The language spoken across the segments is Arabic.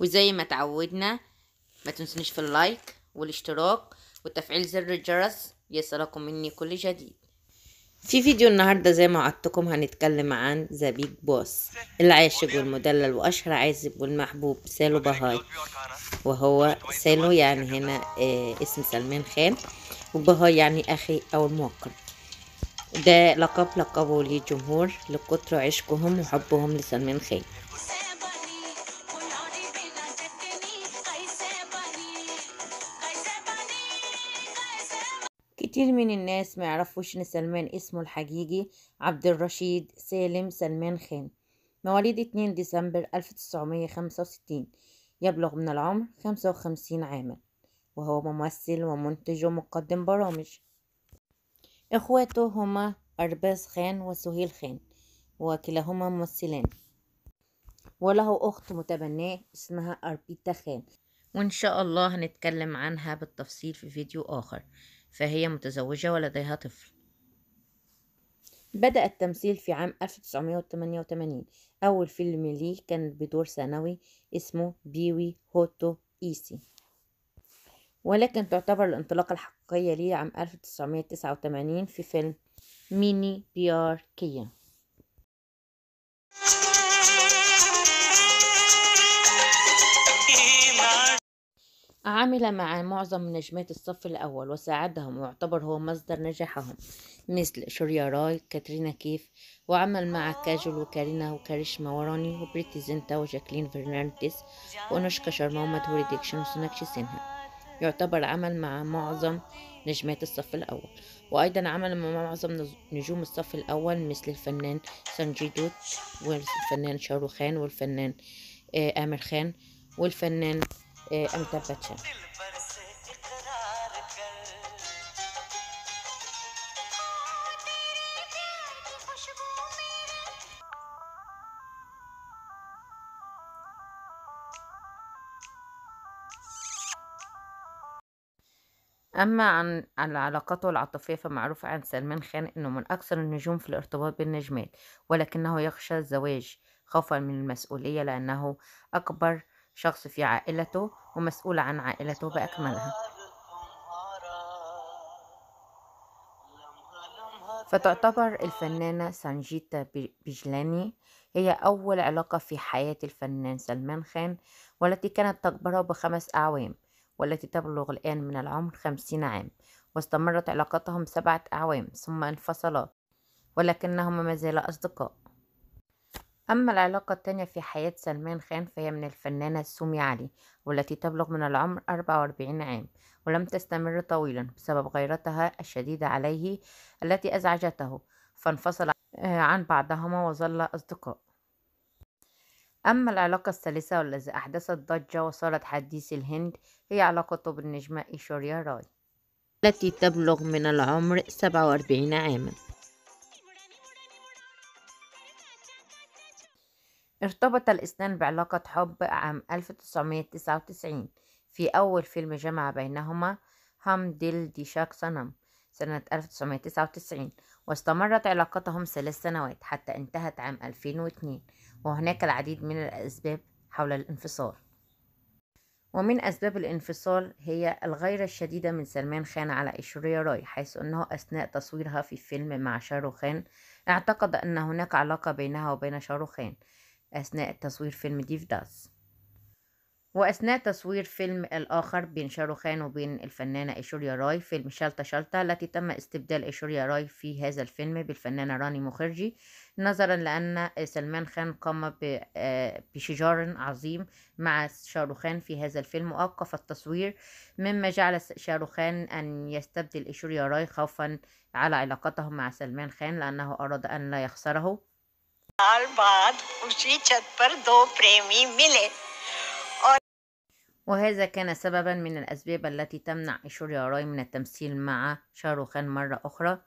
وزي ما تعودنا ما تنسونش في اللايك والاشتراك وتفعيل زر الجرس يصلكم مني كل جديد في فيديو النهاردة زي ما وعدتكم هنتكلم عن ذا بيج بوس العاشق والمدلل وأشهر عازب والمحبوب سالو بهاي وهو سالو يعني هنا آه اسم سلمان خان وبهاي يعني أخي أو الموقر ده لقب لقبه للجمهور لكتر عشقهم وحبهم لسلمان خان كتير من الناس ما يعرفوش ان سلمان اسمه الحقيقي عبد الرشيد سالم سلمان خان مواليد 2 ديسمبر 1965 يبلغ من العمر 55 عاما وهو ممثل ومنتج ومقدم برامج اخواته هما أرباز خان وسهيل خان وكلاهما ممثلان وله أخت متبناه اسمها أربيتا خان وإن شاء الله هنتكلم عنها بالتفصيل في فيديو آخر فهي متزوجة ولديها طفل بدأ التمثيل في عام 1988 أول فيلم ليه كان بدور ثانوي اسمه بيوي هوتو إيسي ولكن تعتبر الانطلاقة الحقيقية ليه عام 1989 في فيلم ميني بيار كيا عمل مع معظم نجمات الصف الأول وساعدهم واعتبر هو مصدر نجاحهم مثل شوريا راي كاترينا كيف وعمل مع كاجول وكارينا وكاريشما وراني وبريتي زنتا وجاكلين فرنانديز ونشكا شرما ومدهوري ديكشن وسوناكشي سينها يعتبر عمل مع معظم نجمات الصف الأول وأيضا عمل مع معظم نجوم الصف الأول مثل الفنان سانجي دوت والفنان شاروخان والفنان آه، آمر خان والفنان إيه، أما عن العلاقات العاطفية فمعروف عن سلمان خان أنه من أكثر النجوم في الارتباط بالنجمات ولكنه يخشى الزواج خوفا من المسؤولية لأنه أكبر شخص في عائلته ومسؤول عن عائلته بأكملها فتعتبر الفنانة سانجيتا بيجلاني هي أول علاقة في حياة الفنان سلمان خان والتي كانت تكبره بخمس أعوام والتي تبلغ الآن من العمر خمسين عام واستمرت علاقتهم سبعة أعوام ثم انفصلا ولكنهما ما زالا أصدقاء أما العلاقة التانية في حياة سلمان خان فهي من الفنانة سومي علي والتي تبلغ من العمر 44 عام ولم تستمر طويلا بسبب غيرتها الشديدة عليه التي أزعجته فانفصل آه، عن بعضهما وظل أصدقاء أما العلاقة الثالثة والتي أحدثت ضجة وصارت حديث الهند هي علاقته بالنجمة إيشوريا راي التي تبلغ من العمر 47 عاما ارتبط الإثنان بعلاقة حب عام 1999 في أول فيلم جمع بينهما هم ديل شاك صنم سنة 1999 واستمرت علاقتهم ثلاث سنوات حتى انتهت عام 2002 وهناك العديد من الأسباب حول الانفصال ومن أسباب الانفصال هي الغيرة الشديدة من سلمان خان على إشوريا راي حيث أنه أثناء تصويرها في فيلم مع شاروخان اعتقد أن هناك علاقة بينها وبين شاروخان أثناء تصوير فيلم ديف داس وأثناء تصوير فيلم الآخر بين شاروخان وبين الفنانة إيشوريا راي فيلم شالتا شالتا التي تم استبدال إيشوريا راي في هذا الفيلم بالفنانة راني مخرجي نظرا لأن سلمان خان قام آه، بشجار عظيم مع شاروخان في هذا الفيلم وأوقف التصوير مما جعل شاروخان أن يستبدل إيشوريا راي خوفا على علاقته مع سلمان خان لأنه أراد أن لا يخسره साल बाद उसी छत पर दो प्रेमी मिले وهذا كان سببا من الأسباب التي تمنع إيشوريا راي من التمثيل مع شاروخان مرة أخرى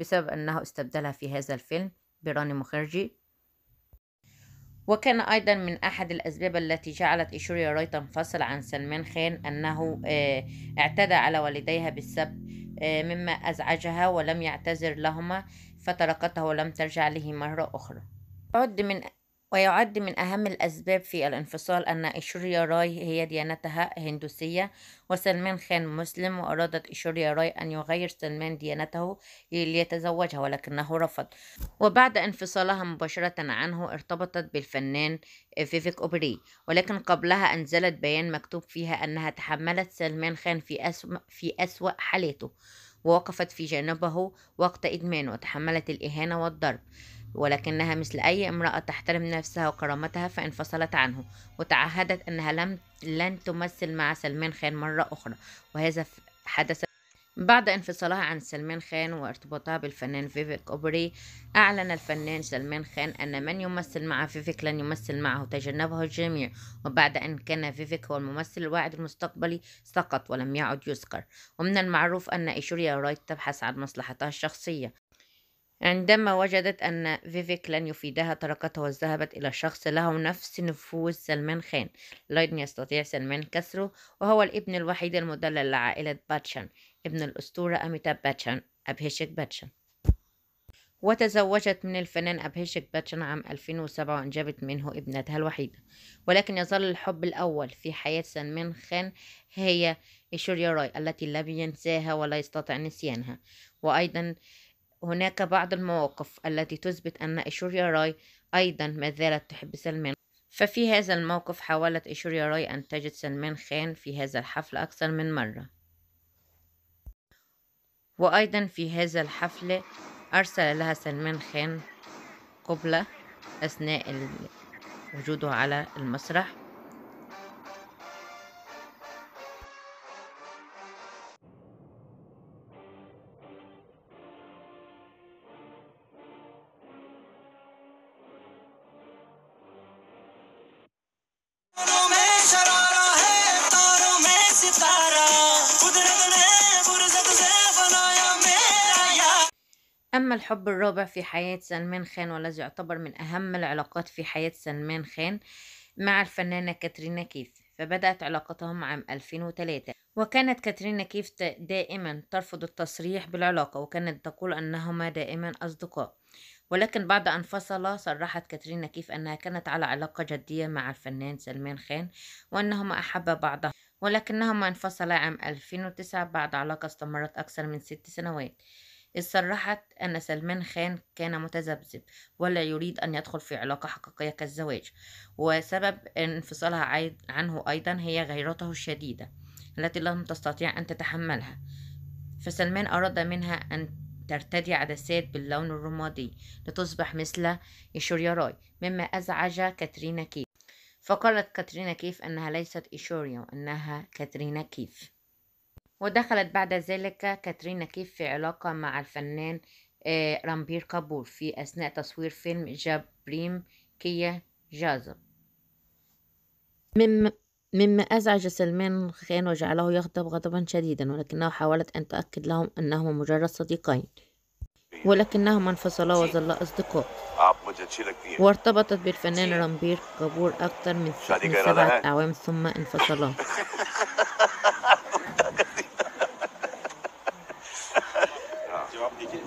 بسبب أنه استبدلها في هذا الفيلم براني مخرجي وكان أيضا من أحد الأسباب التي جعلت إيشوريا راي تنفصل عن سلمان خان أنه آه، اعتدى على والديها بالسب آه، مما أزعجها ولم يعتذر لهما فتركته ولم ترجع له مرة أخرى عد من ويعد من أهم الأسباب في الانفصال أن إشوريا راي هي ديانتها هندوسية وسلمان خان مسلم وأرادت إشوريا راي أن يغير سلمان ديانته ليتزوجها ولكنه رفض وبعد انفصالها مباشرة عنه ارتبطت بالفنان فيفيك أوبري ولكن قبلها أنزلت بيان مكتوب فيها أنها تحملت سلمان خان في أسوأ, في أسوأ حالته ووقفت في جانبه وقت إدمانه وتحملت الإهانة والضرب ولكنها مثل أي امرأة تحترم نفسها وكرامتها فانفصلت عنه وتعهدت أنها لم لن تمثل مع سلمان خان مرة أخرى وهذا حدث بعد انفصالها عن سلمان خان وارتباطها بالفنان فيفيك أوبري أعلن الفنان سلمان خان أن من يمثل مع فيفيك لن يمثل معه تجنبه الجميع وبعد أن كان فيفيك هو الممثل الواعد المستقبلي سقط ولم يعد يذكر ومن المعروف أن إيشوريا رايت تبحث عن مصلحتها الشخصية عندما وجدت أن فيفيك لن يفيدها تركته وذهبت إلى شخص له نفس نفوذ سلمان خان لن يستطيع سلمان كسره وهو الابن الوحيد المدلل لعائلة باتشان ابن الأسطورة أميتاب باتشان أبهشك باتشان وتزوجت من الفنان أبهشك باتشان عام 2007 وأنجبت منه ابنتها الوحيدة ولكن يظل الحب الأول في حياة سلمان خان هي إيشوريا راي التي لم ينساها ولا يستطيع نسيانها وأيضا هناك بعض المواقف التي تثبت أن إشوريا راي أيضا ما زالت تحب سلمان ففي هذا الموقف حاولت إشوريا راي أن تجد سلمان خان في هذا الحفل أكثر من مرة وأيضا في هذا الحفل أرسل لها سلمان خان قبلة أثناء وجوده على المسرح أما الحب الرابع في حياة سلمان خان والذي يعتبر من أهم العلاقات في حياة سلمان خان مع الفنانة كاترينا كيف فبدأت علاقتهم عام 2003 وكانت كاترينا كيف دائما ترفض التصريح بالعلاقة وكانت تقول أنهما دائما أصدقاء ولكن بعد أن فصل صرحت كاترينا كيف أنها كانت على علاقة جدية مع الفنان سلمان خان وأنهما أحبا بعضها ولكنهما انفصلا عام 2009 بعد علاقة استمرت أكثر من ست سنوات إذ صرحت أن سلمان خان كان متذبذب ولا يريد أن يدخل في علاقة حقيقية كالزواج وسبب انفصالها عنه أيضا هي غيرته الشديدة التي لم تستطيع أن تتحملها فسلمان أراد منها أن ترتدي عدسات باللون الرمادي لتصبح مثل إيشوريا راي مما أزعج كاترينا كيف فقالت كاترينا كيف أنها ليست إيشوريا وأنها كاترينا كيف ودخلت بعد ذلك كاترينا كيف في علاقة مع الفنان آه، رامبير كابور في أثناء تصوير فيلم جابريم كيا جازا مما مما أزعج سلمان خان وجعله يغضب غضبا شديدا ولكنه حاولت أن تأكد لهم أنهما مجرد صديقين ولكنهما انفصلا وظلا أصدقاء وارتبطت بالفنان رامبير كابور أكثر من سبعة أعوام ثم انفصلا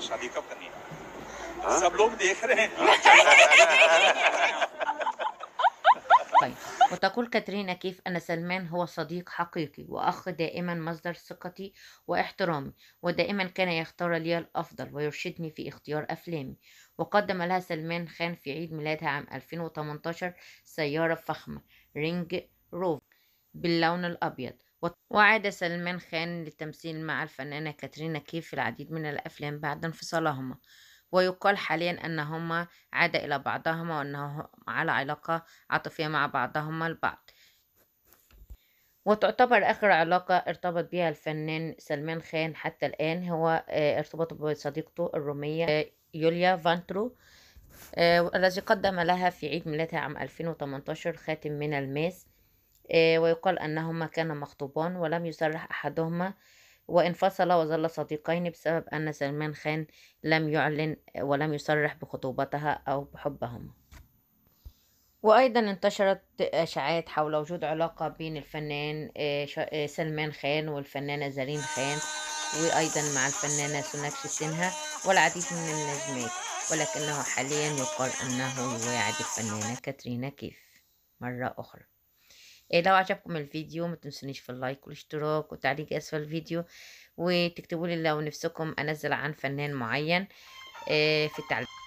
शादी कब करनी है सब लोग देख रहे हैं طيب وتقول كاترينا كيف أن سلمان هو صديق حقيقي وأخ دائما مصدر ثقتي واحترامي ودائما كان يختار لي الأفضل ويرشدني في اختيار أفلامي وقدم لها سلمان خان في عيد ميلادها عام 2018 سيارة فخمة رينج روف باللون الأبيض وعاد سلمان خان للتمثيل مع الفنانة كاترينا كيف في العديد من الأفلام بعد انفصالهما ويقال حاليا أنهما عادا إلى بعضهما وأنهما على علاقة عاطفية مع بعضهما البعض وتعتبر آخر علاقة ارتبط بها الفنان سلمان خان حتى الآن هو آه، ارتبط بصديقته الرومية آه، يوليا فانترو آه، الذي قدم لها في عيد ميلادها عام 2018 خاتم من الماس آه، ويقال أنهما كانا مخطوبان ولم يصرح أحدهما وانفصل وظل صديقين بسبب أن سلمان خان لم يعلن ولم يصرح بخطوبتها أو بحبهما وأيضا انتشرت أشاعات حول وجود علاقة بين الفنان آه، آه، سلمان خان والفنانة زرين خان وأيضا مع الفنانة سوناكشي سينها والعديد من النجمات ولكنه حاليا يقال أنه يواعد الفنانة كاترينا كيف مرة أخرى إيه، لو عجبكم الفيديو ما تنسونيش في اللايك والاشتراك وتعليق اسفل الفيديو وتكتبوا لي لو نفسكم انزل عن فنان معين إيه، في التعليق